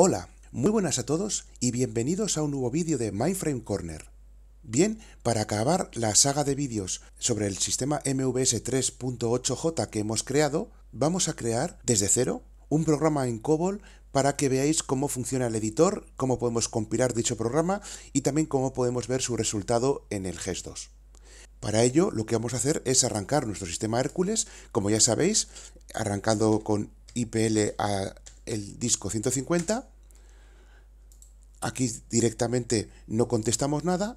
Hola, muy buenas a todos y bienvenidos a un nuevo vídeo de Mindframe Corner. Bien, para acabar la saga de vídeos sobre el sistema MVS 3.8J que hemos creado, vamos a crear desde cero un programa en COBOL para que veáis cómo funciona el editor, cómo podemos compilar dicho programa y también cómo podemos ver su resultado en el GES 2. Para ello lo que vamos a hacer es arrancar nuestro sistema Hércules, como ya sabéis, arrancando con IPL a el disco 150 Aquí directamente no contestamos nada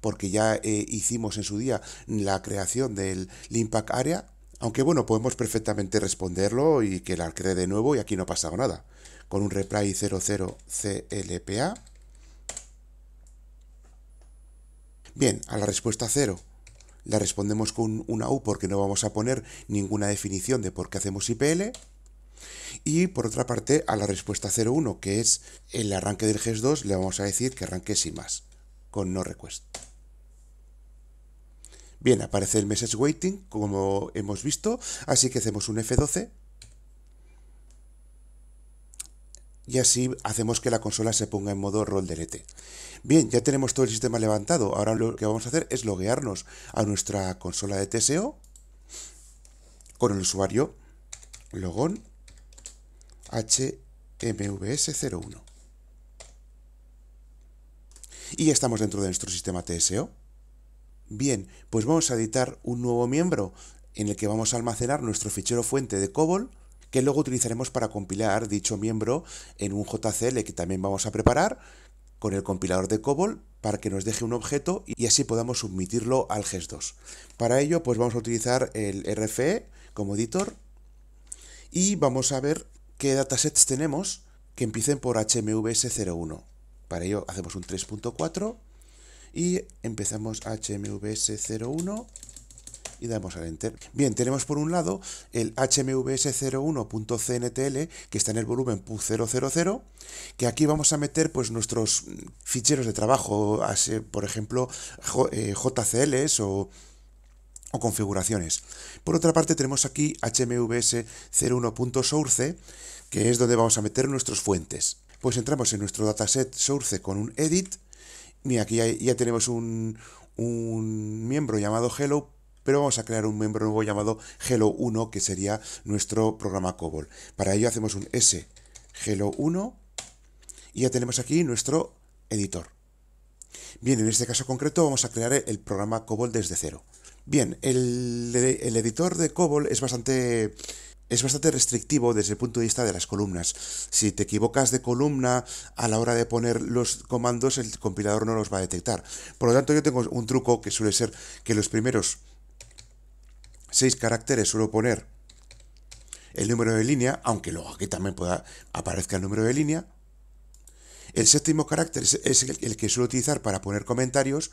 porque ya eh, hicimos en su día la creación del Impact Area, aunque bueno, podemos perfectamente responderlo y que la cree de nuevo y aquí no ha pasado nada. Con un reply 00 CLPA. Bien, a la respuesta 0 la respondemos con una U porque no vamos a poner ninguna definición de por qué hacemos IPL. Y por otra parte, a la respuesta 01, que es el arranque del GES 2, le vamos a decir que arranque sin más, con no request. Bien, aparece el message waiting, como hemos visto, así que hacemos un F12. Y así hacemos que la consola se ponga en modo rol delete. Bien, ya tenemos todo el sistema levantado. Ahora lo que vamos a hacer es loguearnos a nuestra consola de TSEO con el usuario logon HMVS01. Y ya estamos dentro de nuestro sistema TSO. Bien, pues vamos a editar un nuevo miembro en el que vamos a almacenar nuestro fichero fuente de COBOL que luego utilizaremos para compilar dicho miembro en un JCL que también vamos a preparar con el compilador de COBOL para que nos deje un objeto y así podamos submitirlo al GES2. Para ello pues vamos a utilizar el RFE como editor y vamos a ver qué datasets tenemos que empiecen por HMVS01. Para ello hacemos un 3.4 y empezamos HMVS01 y damos al Enter. Bien, tenemos por un lado el hmvs01.cntl que está en el volumen pu 000 que aquí vamos a meter pues nuestros ficheros de trabajo, por ejemplo JCLs eh, o o configuraciones. Por otra parte tenemos aquí HMVS 01.source, que es donde vamos a meter nuestras fuentes. Pues entramos en nuestro dataset source con un edit, y aquí ya, tenemos un, un miembro llamado hello pero vamos a crear un miembro nuevo llamado Hello1, que sería nuestro programa COBOL. Para ello hacemos un S Hello1 y ya tenemos aquí nuestro editor. Bien, en este caso concreto vamos a crear el programa COBOL desde cero. Bien, el, editor de COBOL es bastante es bastante restrictivo desde el punto de vista de las columnas. Si te equivocas de columna a la hora de poner los comandos, el compilador no los va a detectar. Por lo tanto, yo tengo un truco que suele ser que los primeros seis caracteres suelo poner el número de línea, aunque luego aquí también pueda aparezca el número de línea. El séptimo carácter es el, que suelo utilizar para poner comentarios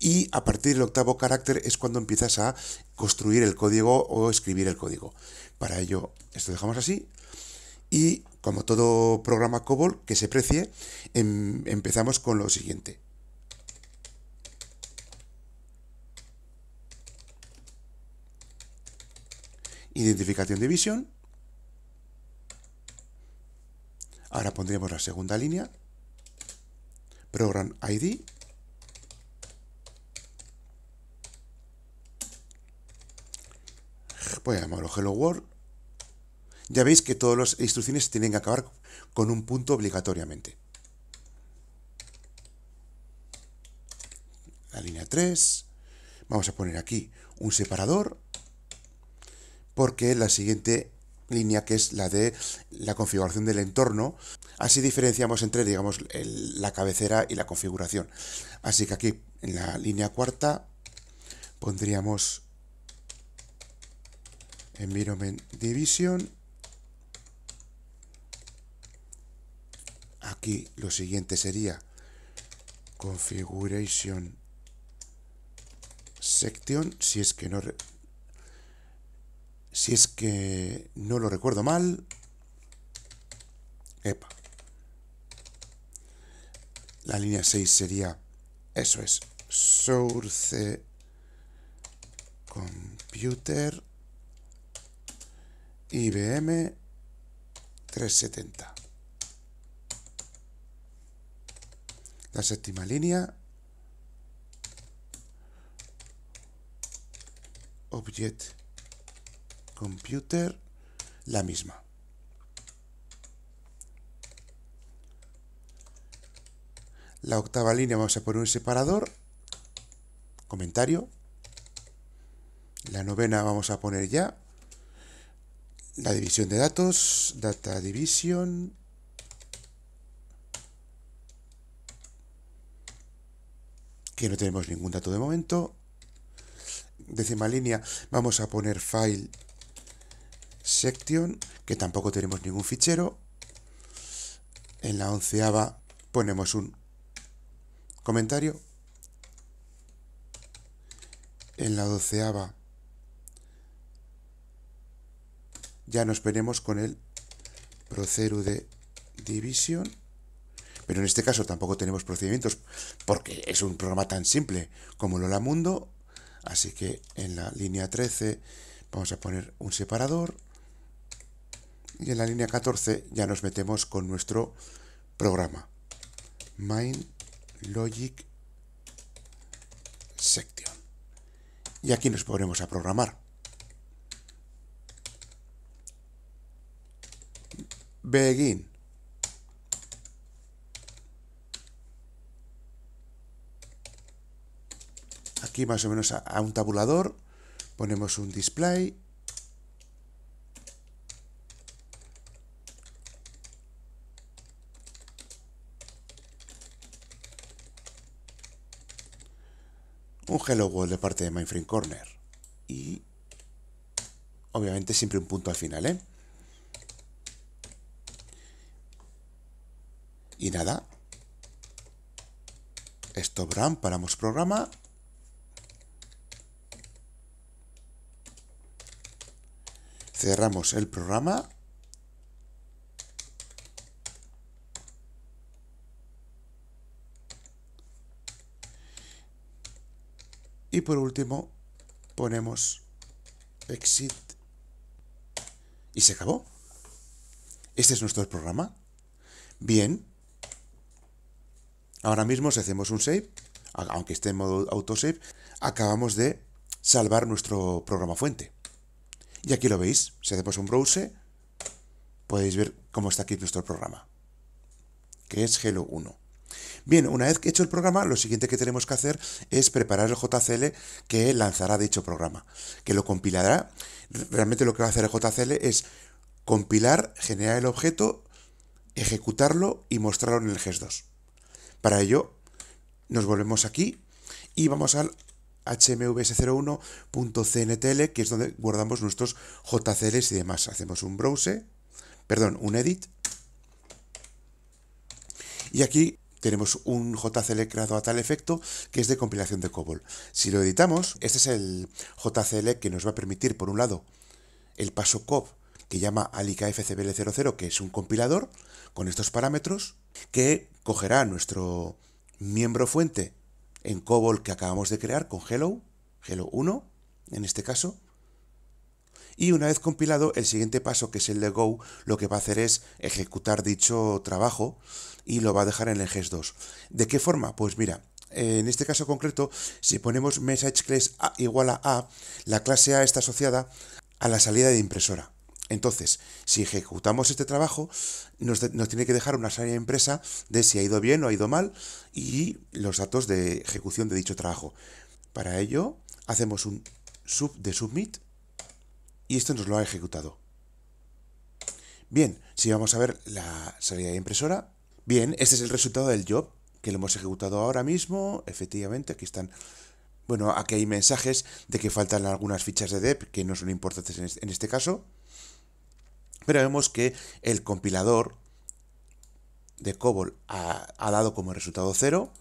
y a partir del octavo carácter es cuando empiezas a construir el código o escribir el código. Para ello, esto dejamos así y como todo programa COBOL que se precie, em, empezamos con lo siguiente. Identificación de visión. Ahora pondríamos la segunda línea program ID voy a llamarlo hello world ya veis que todas las instrucciones tienen que acabar con un punto obligatoriamente la línea 3 vamos a poner aquí un separador porque la siguiente línea que es la de la configuración del entorno. Así diferenciamos entre, digamos, la cabecera y la configuración. Así que aquí en la línea cuarta pondríamos Environment Division. Aquí lo siguiente sería Configuration Section, si es que no si es que no lo recuerdo mal... Epa. La línea 6 sería... Eso es. Source Computer IBM 370. La séptima línea. Object computer, la misma. La octava línea vamos a poner un separador, comentario. La novena vamos a poner ya. La división de datos, data division. Que no tenemos ningún dato de momento. Décima línea, vamos a poner file sección que tampoco tenemos ningún fichero. En la onceava ponemos un comentario. En la doceava ya nos veremos con el procedo de división. Pero en este caso tampoco tenemos procedimientos porque es un programa tan simple como Lola Mundo. Así que en la línea 13 vamos a poner un separador. Y en la línea 14 ya nos metemos con nuestro programa. Main Logic Section. Y aquí nos ponemos a programar. Begin. Aquí más o menos a, a un tabulador ponemos un display un hello world de parte de Mainframe Corner. Y obviamente siempre un punto al final, ¿eh? Y nada. Stop ram, paramos programa. Cerramos el programa. Y por último, ponemos exit y se acabó. Este es nuestro programa. Bien. Ahora mismo si hacemos un save, aunque esté en modo autosave, acabamos de salvar nuestro programa fuente. Y aquí lo veis, si hacemos un browse, podéis ver cómo está aquí nuestro programa, que es Hello 1. Bien, una vez que hecho el programa, lo siguiente que tenemos que hacer es preparar el JCL que lanzará dicho programa, que lo compilará. Realmente lo que va a hacer el JCL es compilar, generar el objeto, ejecutarlo y mostrarlo en el GES2. Para ello, nos volvemos aquí y vamos al hmvs01.cntl, que es donde guardamos nuestros JCLs y demás. Hacemos un browse, perdón, un edit. Y aquí tenemos un JCL creado a tal efecto que es de compilación de COBOL. Si lo editamos, este es el JCL que nos va a permitir, por un lado, el paso COB que llama al 00 que es un compilador con estos parámetros, que cogerá nuestro miembro fuente en COBOL que acabamos de crear con Hello, Hello 1 en este caso, y una vez compilado, el siguiente paso, que es el de Go, lo que va a hacer es ejecutar dicho trabajo y lo va a dejar en el GES2. ¿De qué forma? Pues mira, en este caso concreto, si ponemos message class a igual a A, la clase A está asociada a la salida de impresora. Entonces, si ejecutamos este trabajo, nos, nos, tiene que dejar una salida impresa de si ha ido bien o ha ido mal y los datos de ejecución de dicho trabajo. Para ello, hacemos un sub de submit y esto nos lo ha ejecutado. Bien, si vamos a ver la salida de impresora, bien, este es el resultado del job que lo hemos ejecutado ahora mismo, efectivamente, aquí están, bueno, aquí hay mensajes de que faltan algunas fichas de dep que no son importantes en este, caso, pero vemos que el compilador de COBOL ha, dado como resultado cero,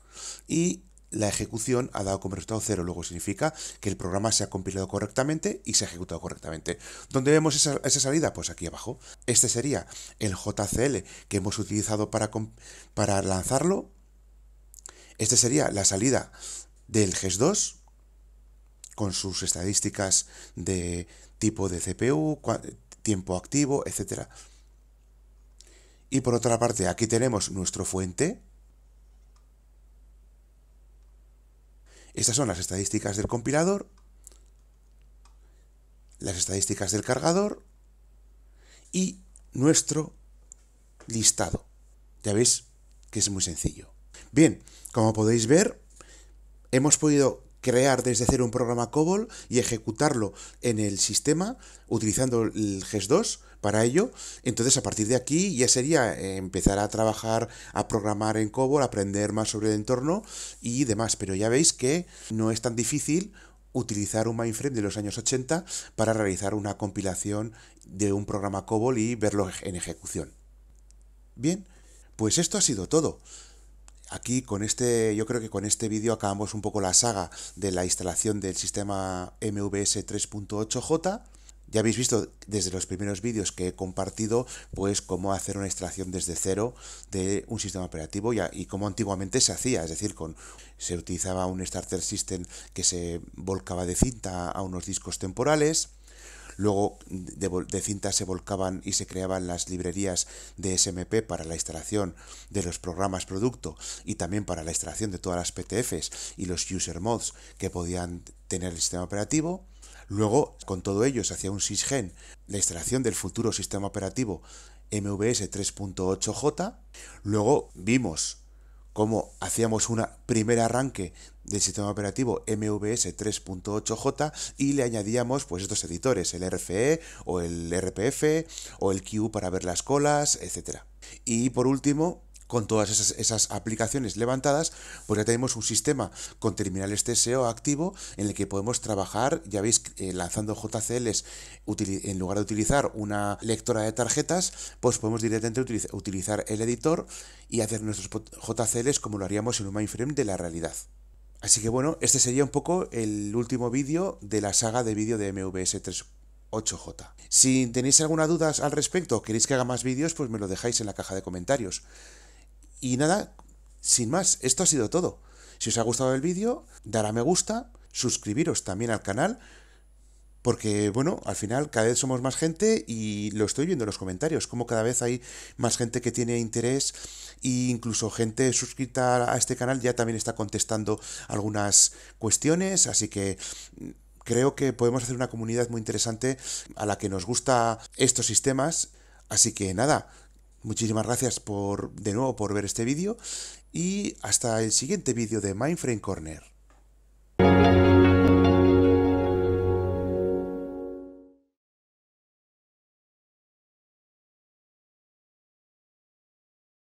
y la ejecución ha dado como resultado cero, luego significa que el programa se ha compilado correctamente y se ha ejecutado correctamente. ¿Dónde vemos esa, salida? Pues aquí abajo. Este sería el JCL que hemos utilizado para, para lanzarlo. Este sería la salida del GES2 con sus estadísticas de tipo de CPU, tiempo activo, etc. Y por otra parte, aquí tenemos nuestro fuente, Estas son las estadísticas del compilador, las estadísticas del cargador y nuestro listado. Ya veis que es muy sencillo. Bien, como podéis ver, hemos podido crear desde cero un programa COBOL y ejecutarlo en el sistema utilizando el GES2 para ello. Entonces, a partir de aquí ya sería eh, empezar a trabajar, a programar en COBOL, aprender más sobre el entorno y demás. Pero ya veis que no es tan difícil utilizar un mainframe de los años 80 para realizar una compilación de un programa COBOL y verlo en ejecución. Bien, pues esto ha sido todo. Aquí con este, yo creo que con este vídeo acabamos un poco la saga de la instalación del sistema MVS 3.8J. Ya habéis visto desde los primeros vídeos que he compartido, pues cómo hacer una extracción desde cero de un sistema operativo y, cómo antiguamente se hacía, es decir, con se utilizaba un starter system que se volcaba de cinta a unos discos temporales. Luego de, de, cinta se volcaban y se creaban las librerías de SMP para la instalación de los programas producto y también para la instalación de todas las PTFs y los user mods que podían tener el sistema operativo. Luego, con todo ello, se hacía un sysgen, la instalación del futuro sistema operativo MVS 3.8J. Luego vimos cómo hacíamos un primer arranque del sistema operativo MVS 3.8J y le añadíamos pues estos editores, el RFE o el RPF o el Q para ver las colas, etc. Y por último, con todas esas, aplicaciones levantadas, pues ya tenemos un sistema con terminales TSO activo en el que podemos trabajar, ya veis, eh, lanzando JCLs en lugar de utilizar una lectora de tarjetas, pues podemos directamente utilizar el editor y hacer nuestros JCLs como lo haríamos en un mainframe de la realidad. Así que bueno, este sería un poco el último vídeo de la saga de vídeo de MVS 38J. Si tenéis alguna duda al respecto o queréis que haga más vídeos, pues me lo dejáis en la caja de comentarios. Y nada, sin más, esto ha sido todo. Si os ha gustado el vídeo, dar a me gusta, suscribiros también al canal, porque bueno, al final cada vez somos más gente y lo estoy viendo en los comentarios, como cada vez hay más gente que tiene interés e incluso gente suscrita a este canal ya también está contestando algunas cuestiones, así que creo que podemos hacer una comunidad muy interesante a la que nos gusta estos sistemas, así que nada, Muchísimas gracias por, de nuevo por ver este vídeo y hasta el siguiente vídeo de Mindframe Corner.